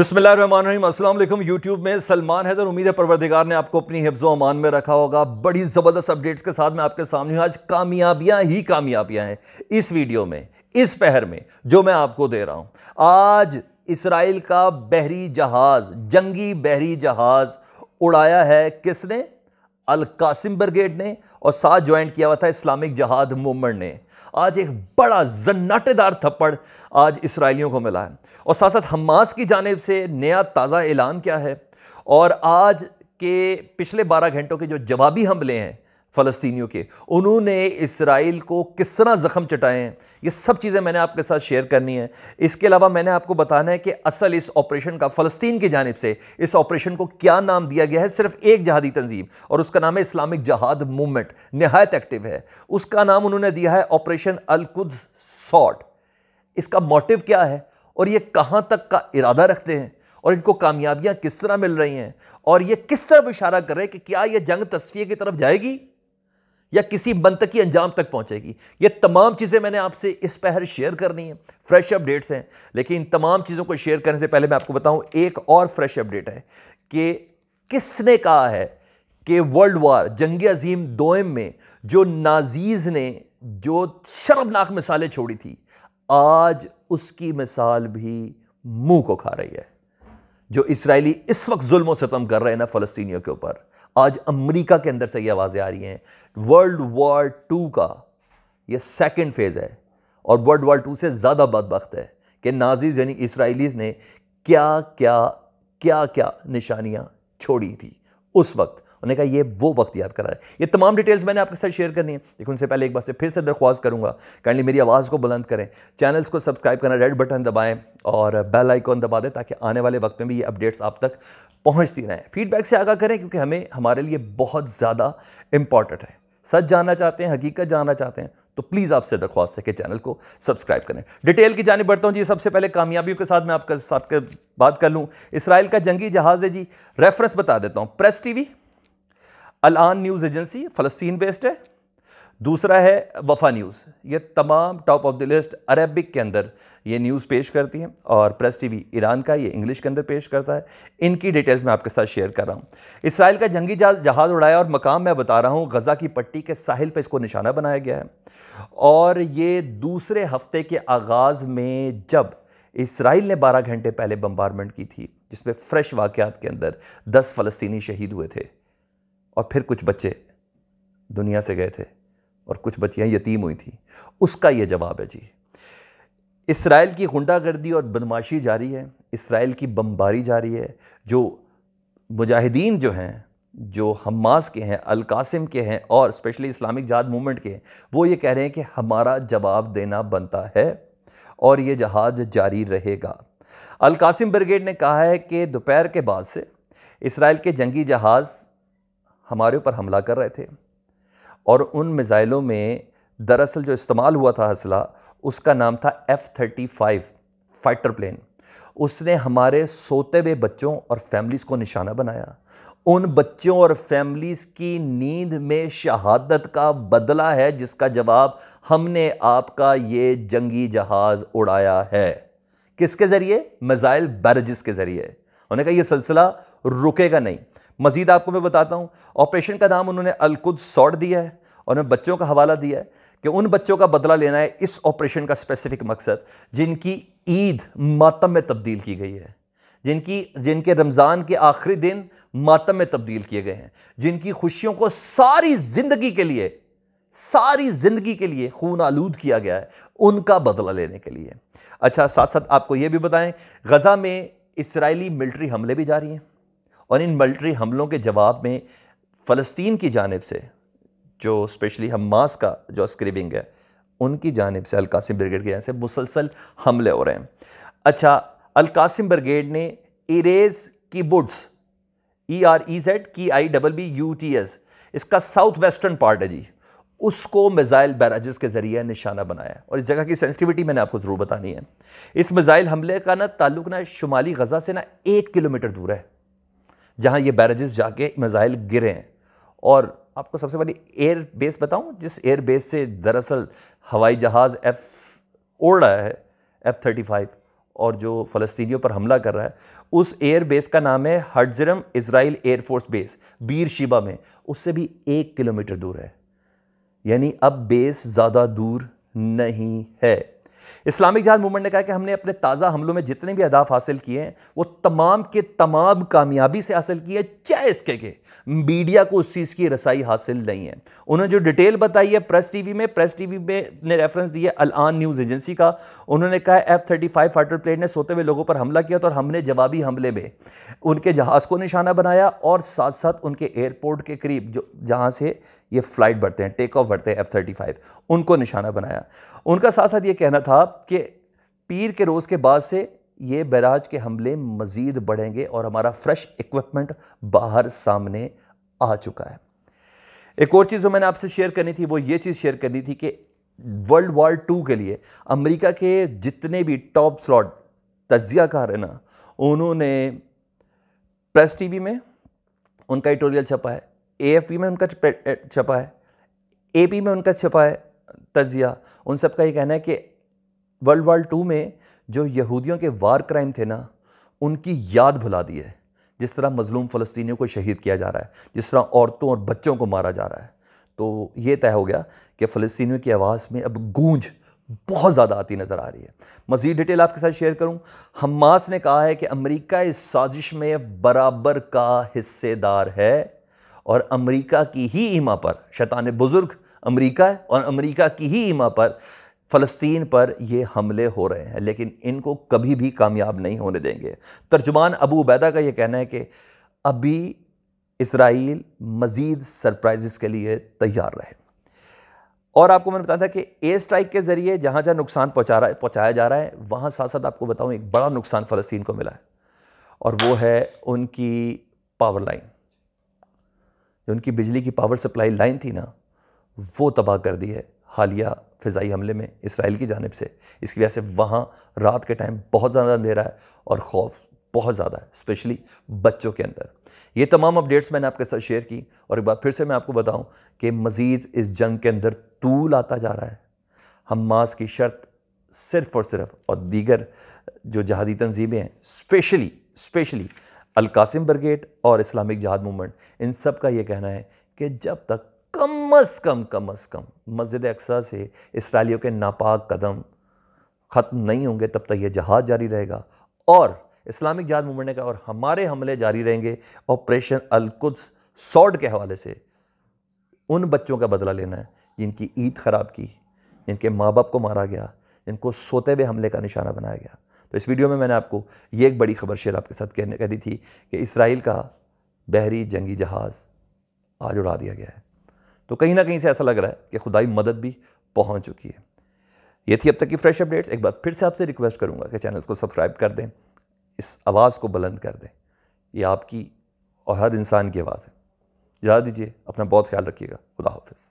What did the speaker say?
अस्सलाम वालेकुम यूट्यूब में सलमान हैदर उम्मीद है परवरदिगार ने आपको अपनी हिफ्ज़ अमान में रखा होगा बड़ी ज़बरदस्त अपडेट्स के साथ मैं आपके सामने हूँ आज कामयाबियाँ ही कामयाबियाँ हैं इस वीडियो में इस पहर में जो मैं आपको दे रहा हूँ आज इसराइल का बहरी जहाज़ जंगी बहरी जहाज़ उड़ाया है किसने कासिम ब्रिगेड ने और साथ ज्वाइन किया हुआ था इस्लामिक जहाद मूवमेंट ने आज एक बड़ा जन्नाटेदार थप्पड़ आज इसराइलियों को मिला है और साथ साथ हमास की जानब से नया ताज़ा ऐलान क्या है और आज के पिछले 12 घंटों के जो जवाबी हमले हैं फ़लस्तियों के उन्होंने इसराइल को किस तरह ज़ख़म चटाए हैं ये सब चीज़ें मैंने आपके साथ शेयर करनी है इसके अलावा मैंने आपको बताना है कि असल इस ऑपरेशन का फ़लस्तीन की जानब से इस ऑपरेशन को क्या नाम दिया गया है सिर्फ एक जहादी तंजीम और उसका नाम है इस्लामिक जहाद मूवमेंट नहायत एक्टिव है उसका नाम उन्होंने दिया है ऑपरेशन अलकुद सॉट इसका मोटिव क्या है और ये कहाँ तक का इरादा रखते हैं और इनको कामयाबियाँ किस तरह मिल रही हैं और ये किस तरफ इशारा कर रहे हैं कि क्या ये जंग तस्वीर की तरफ जाएगी या किसी की अंजाम तक पहुंचेगी ये तमाम चीज़ें मैंने आपसे इस पहर शेयर करनी है फ्रेश अपडेट्स हैं लेकिन इन तमाम चीज़ों को शेयर करने से पहले मैं आपको बताऊं एक और फ्रेश अपडेट है कि किसने कहा है कि वर्ल्ड वार जंग अजीम दोम में जो नाजीज़ ने जो शर्मनाक मिसालें छोड़ी थी आज उसकी मिसाल भी मुंह को खा रही है जो इसराइली इस वक्त जुल्म सतम कर रहे हैं ना फ़लस्तियों के ऊपर आज अमेरिका के अंदर से ये आवाज़ें आ रही हैं वर्ल्ड वॉर टू का ये सेकंड फेज़ है और वर्ल्ड वॉर टू से ज़्यादा बदबخت है कि नाजीज यानी इसराइलीज़ ने क्या क्या क्या क्या निशानियाँ छोड़ी थी उस वक्त उन्होंने कहा ये वो वक्त याद करा है ये तमाम डिटेल्स मैंने आपके साथ शेयर करनी है लेकिन उनसे पहले एक बार से फिर से दरख्वास्त करूँगा काइंडली मेरी आवाज़ को बुलंद करें चैनल्स को सब्सक्राइब करना रेड बटन दबाएँ और बेल आइकॉन दबा दें ताकि आने वाले वक्त में भी ये अपडेट्स आप तक पहुँचती रहें फीडबैक से आगा करें क्योंकि हमें हमारे लिए बहुत ज़्यादा इंपॉर्टेंट है सच जानना चाहते हैं हकीकत जानना चाहते हैं तो प्लीज़ आपसे दरख्वास्त है कि चैनल को सब्सक्राइब करें डिटेल की जानी बढ़ता हूँ जी सबसे पहले कामयाबियों के साथ मैं आपका आपके बात कर लूँ इसराइल का जंगी जहाज़ है जी रेफरेंस बता देता हूँ प्रेस टीवी अलान न्यूज़ एजेंसी फ़लस्तीन बेस्ड है दूसरा है वफा न्यूज़ ये तमाम top of the list Arabic के अंदर ये न्यूज़ पेश करती हैं और प्रेस टीवी ईरान का ये इंग्लिश के अंदर पेश करता है इनकी डिटेल्स मैं आपके साथ शेयर कर रहा हूँ इसराइल का जंगी जहाज़ उड़ाया और मकाम मैं बता रहा हूँ गज़ा की पट्टी के साहिल पर इसको निशाना बनाया गया है और ये दूसरे हफ्ते के आगाज़ में जब इसराइल ने बारह घंटे पहले बम्बारमेंट की थी जिसमें फ्रेश वाक़ के अंदर दस फ़लस्तनी शहीद हुए थे और फिर कुछ बच्चे दुनिया से गए थे और कुछ बच्चियाँ यतीम हुई थी उसका ये जवाब है जी इसराइल की गुंडागर्दी और बदमाशी जारी है इसराइल की बमबारी जारी है जो मुजाहिदीन जो हैं जो हमास के हैं अलकासिम के हैं और स्पेशली इस्लामिक जहाद मूवमेंट के हैं वो ये कह रहे हैं कि हमारा जवाब देना बनता है और ये जहाज जारी रहेगा अलकासिम ब्रिगेड ने कहा है कि दोपहर के बाद से इसराइल के जंगी जहाज़ हमारे ऊपर हमला कर रहे थे और उन मिज़ाइलों में दरअसल जो इस्तेमाल हुआ था हसला उसका नाम था F thirty five fighter plane उसने हमारे सोते हुए बच्चों और फैमिलीज़ को निशाना बनाया उन बच्चों और फैमिलीज़ की नींद में शहादत का बदला है जिसका जवाब हमने आपका ये जंगी जहाज़ उड़ाया है किसके ज़रिए मिज़ाइल बैरजिस के ज़रिए उन्होंने कहा यह सिलसिला रुकेगा नहीं मज़ीद आपको मैं बताता हूँ ऑपरेशन का नाम उन्होंने अलकुद सौट दिया है और उन्हें बच्चों का हवाला दिया है कि उन बच्चों का बदला लेना है इस ऑपरेशन का स्पेसिफिक मकसद जिनकी ईद मातम में तब्दील की गई है जिनकी जिनके रमज़ान के आखिरी दिन मातम में तब्दील किए गए हैं जिनकी खुशियों को सारी ज़िंदगी के लिए सारी ज़िंदगी के लिए खून आलूद किया गया है उनका बदला लेने के लिए अच्छा साथ साथ आपको ये भी बताएं गज़ा में इसराइली मिलिट्री हमले भी जारी हैं और इन मिल्ट्री हमलों के जवाब में फ़लस्तीन की जानब से जो स्पेशली हमास का जो स्क्रिबिंग है उनकी जानब से अलकासिम ब्रिगेड की जानब से मुसलसल हमले हो रहे हैं अच्छा अलकासिम ब्रिगेड ने Erez kibbutz E R E Z K I double B U T S इसका साउथ वेस्टर्न पार्ट है जी उसको मिज़ाइल बैराजेस के ज़रिए निशाना बनाया है और इस जगह की सेंसिटिविटी मैंने आपको ज़रूर बतानी है इस मिज़ाइल हमले का ना ताल्लुक ना शुमाली गज़ा से ना एक किलोमीटर दूर है जहाँ ये बैरेजेस जाके मिज़ाइल गिरे हैं और आपको सबसे पहले एयर बेस बताऊँ जिस एयर बेस से दरअसल हवाई जहाज़ एफ़ उड़ रहा है एफ़ थर्टी फाइव और जो फ़लस्तियों पर हमला कर रहा है उस एयर बेस का नाम है Hatzerim Israel air force base Beersheba में उससे भी एक किलोमीटर दूर है यानी अब बेस ज़्यादा दूर नहीं है इस्लामिक जहाज मूवमेंट ने कहा कि हमने अपने ताज़ा हमलों में जितने भी अहदाफ हासिल किए हैं वो तमाम के तमाम कामयाबी से हासिल किए चाहे इसके के मीडिया को उस चीज़ की रसाई हासिल नहीं है उन्होंने जो डिटेल बताई है प्रेस टीवी में प्रेस टीवी में ने रेफरेंस दिया अलआन न्यूज़ एजेंसी का उन्होंने कहा F thirty five fighter plane ने सोते हुए लोगों पर हमला किया तो और हमने जवाबी हमले में उनके जहाज़ को निशाना बनाया और साथ साथ उनके एयरपोर्ट के करीब जो जहाँ से ये फ्लाइट बढ़ते हैं टेक ऑफ बढ़ते हैं एफ थर्टी फाइव उनको निशाना बनाया उनका साथ साथ ये कहना था कि पीर के रोज़ के बाद से ये बैराज के हमले मज़ीद बढ़ेंगे और हमारा फ्रेश इक्विपमेंट बाहर सामने आ चुका है एक और चीज़ जो मैंने आपसे शेयर करनी थी वो ये चीज़ शेयर करनी थी कि वर्ल्ड वॉर टू के लिए अमेरिका के जितने भी टॉप स्लॉट तजियाकार हैं ना उन्होंने प्रेस टीवी में उनका एडिटोरियल छपा है ए में उनका छपा है ए में उनका छपा है तजिया उन सब का ये कहना है कि वर्ल्ड वार टू में जो यहूदियों के वार क्राइम थे ना उनकी याद भुला दी है जिस तरह मजलूम फ़लस्तियों को शहीद किया जा रहा है जिस तरह औरतों और बच्चों को मारा जा रहा है तो ये तय हो गया कि फ़लस्तियों की आवाज़ में अब गूंज बहुत ज़्यादा आती नज़र आ रही है मज़ीद डिटेल आपके साथ शेयर करूँ हमास ने कहा है कि अमरीका इस साजिश में बराबर का हिस्सेदार है और अमेरिका की ही ईमा पर शैतान बुज़ुर्ग अमेरिका है और अमेरिका की ही ईमा पर फ़लस्तीन पर ये हमले हो रहे हैं लेकिन इनको कभी भी कामयाब नहीं होने देंगे तर्जुमान अबू उबैदा का ये कहना है कि अभी इसराइल मज़ीद सरप्राइज़ के लिए तैयार रहे और आपको मैंने बताया था कि एयर स्ट्राइक के ज़रिए जहाँ जहाँ नुकसान पहुँचा रहा है पहुँचाया जा रहा है वहाँ साथ साथ आपको बताऊँ एक बड़ा नुकसान फ़लस्तीन को मिला है और वो है उनकी पावर लाइन जो उनकी बिजली की पावर सप्लाई लाइन थी ना वो तबाह कर दी है हालिया फ़िज़ाई हमले में इसराइल की जानब से इसकी वजह से वहाँ रात के टाइम बहुत ज़्यादा अंधेरा है और खौफ बहुत ज़्यादा है स्पेशली बच्चों के अंदर ये तमाम अपडेट्स मैंने आपके साथ शेयर की और एक बार फिर से मैं आपको बताऊं कि मज़ीद इस जंग के अंदर तूल आता जा रहा है हमास की शर्त सिर्फ़ और सिर्फ और दीगर जो जहादी तनज़ीमें हैं स्पेशली स्पेशली अलकासिम ब्रिगेड और इस्लामिक जहाद मूवमेंट इन सब का ये कहना है कि जब तक कम अज़ कम कम अज़ कम मस्जिद अक्सा से इसराइलियों के नापाक कदम ख़त्म नहीं होंगे तब तक यह जहाज़ जारी रहेगा और इस्लामिक जहाज मूवमेंट ने कहा और हमारे हमले जारी रहेंगे ऑपरेशन अलकुद्स सॉड के हवाले से उन बच्चों का बदला लेना है जिनकी ईद ख़राब की जिनके माँ बाप को मारा गया जिनको सोते हुए हमले का निशाना बनाया गया तो इस वीडियो में मैंने आपको ये एक बड़ी खबर शेयर आपके साथ कहने दी थी कि इसराइल का बहरी जंगी जहाज़ आज उड़ा दिया गया है तो कहीं ना कहीं से ऐसा लग रहा है कि खुदाई मदद भी पहुँच चुकी है ये थी अब तक की फ्रेश अपडेट्स एक बार फिर से आपसे रिक्वेस्ट करूँगा कि चैनल को सब्सक्राइब कर दें इस आवाज़ को बुलंद कर दें ये आपकी और हर इंसान की आवाज़ है याद दीजिए अपना बहुत ख्याल रखिएगा खुदा हाफिज़